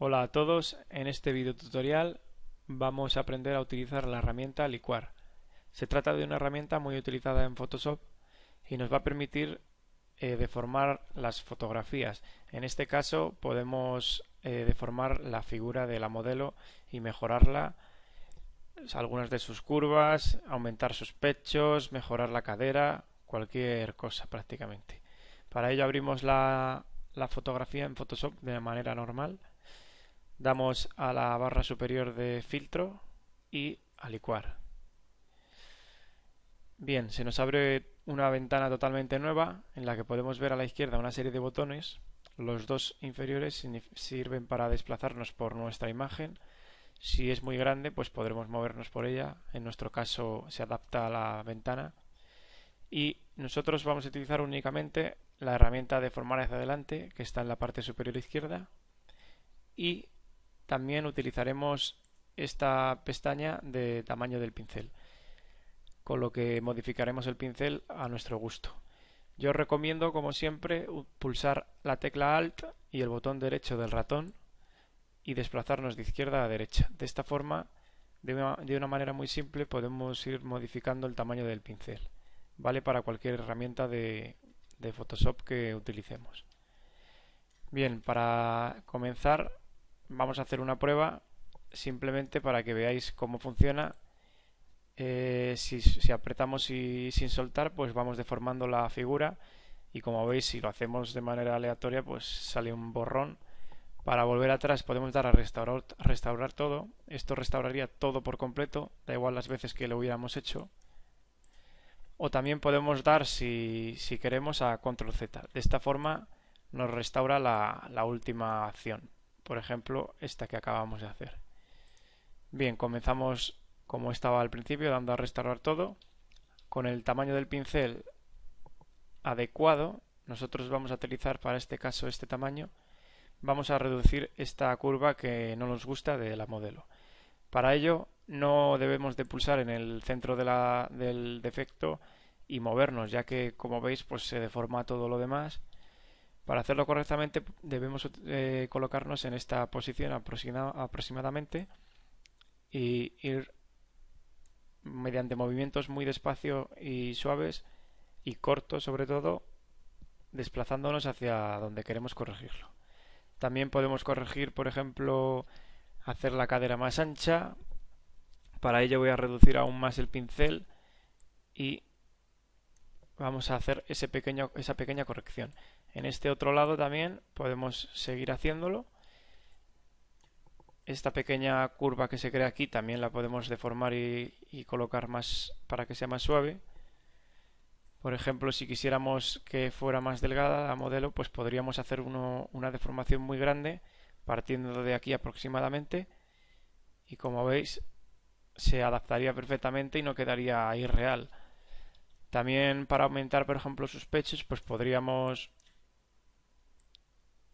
Hola a todos, en este video tutorial vamos a aprender a utilizar la herramienta licuar. Se trata de una herramienta muy utilizada en Photoshop y nos va a permitir eh, deformar las fotografías. En este caso podemos eh, deformar la figura de la modelo y mejorarla, pues, algunas de sus curvas, aumentar sus pechos, mejorar la cadera, cualquier cosa prácticamente. Para ello abrimos la fotografía en Photoshop de manera normal damos a la barra superior de filtro y a licuar. Bien, se nos abre una ventana totalmente nueva en la que podemos ver a la izquierda una serie de botones. Los dos inferiores sirven para desplazarnos por nuestra imagen. Si es muy grande, pues podremos movernos por ella. En nuestro caso se adapta a la ventana. Y nosotros vamos a utilizar únicamente la herramienta de formar hacia adelante, que está en la parte superior izquierda, y también utilizaremos esta pestaña de tamaño del pincel, con lo que modificaremos el pincel a nuestro gusto. Yo recomiendo, como siempre, pulsar la tecla Alt y el botón derecho del ratón y desplazarnos de izquierda a derecha. De esta forma, de una, de una manera muy simple, podemos ir modificando el tamaño del pincel. Vale para cualquier herramienta de, de Photoshop que utilicemos. Bien, para comenzar vamos a hacer una prueba simplemente para que veáis cómo funciona. Eh, si, apretamos y sin soltar, pues vamos deformando la figura y como veis, si lo hacemos de manera aleatoria, pues sale un borrón. Para volver atrás podemos dar a restaurar, todo. Esto restauraría todo por completo, da igual las veces que lo hubiéramos hecho. O también podemos dar, si, queremos, a control Z. De esta forma nos restaura la última acción por ejemplo, esta que acabamos de hacer. Bien, comenzamos como estaba al principio, dando a restaurar todo. Con el tamaño del pincel adecuado, nosotros vamos a utilizar para este caso este tamaño, vamos a reducir esta curva que no nos gusta de la modelo. Para ello no debemos de pulsar en el centro del defecto y movernos, ya que como veis pues se deforma todo lo demás para hacerlo correctamente debemos eh, colocarnos en esta posición aproximadamente y ir mediante movimientos muy despacio y suaves y cortos sobre todo desplazándonos hacia donde queremos corregirlo. También podemos corregir, por ejemplo, hacer la cadera más ancha. Para ello voy a reducir aún más el pincel y vamos a hacer esa pequeña corrección. En este otro lado también podemos seguir haciéndolo. Esta pequeña curva que se crea aquí también la podemos deformar y, colocar más para que sea más suave. Por ejemplo, si quisiéramos que fuera más delgada la modelo, pues podríamos hacer una deformación muy grande partiendo de aquí aproximadamente y como veis se adaptaría perfectamente y no quedaría irreal. También para aumentar, por ejemplo, sus pechos, pues podríamos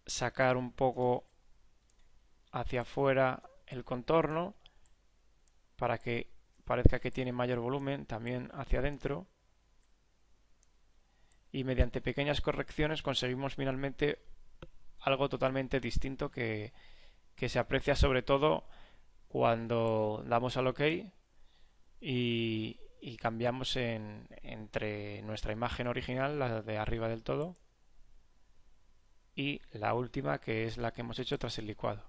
sacar un poco hacia afuera el contorno para que parezca que tiene mayor volumen, también hacia adentro. Y mediante pequeñas correcciones conseguimos finalmente algo totalmente distinto que, se aprecia sobre todo cuando damos al OK y, cambiamos entre nuestra imagen original, la de arriba del todo, y la última que es la que hemos hecho tras el licuado.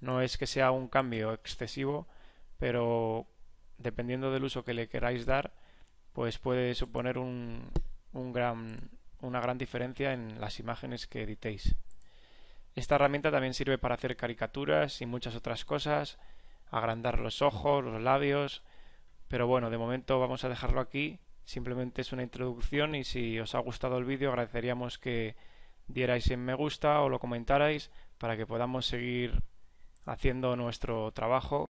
No es que sea un cambio excesivo, pero dependiendo del uso que le queráis dar, pues puede suponer un, un gran, una gran diferencia en las imágenes que editéis. Esta herramienta también sirve para hacer caricaturas y muchas otras cosas, agrandar los ojos, los labios, pero bueno, de momento vamos a dejarlo aquí, simplemente es una introducción y si os ha gustado el vídeo agradeceríamos que dierais en me gusta o lo comentarais para que podamos seguir haciendo nuestro trabajo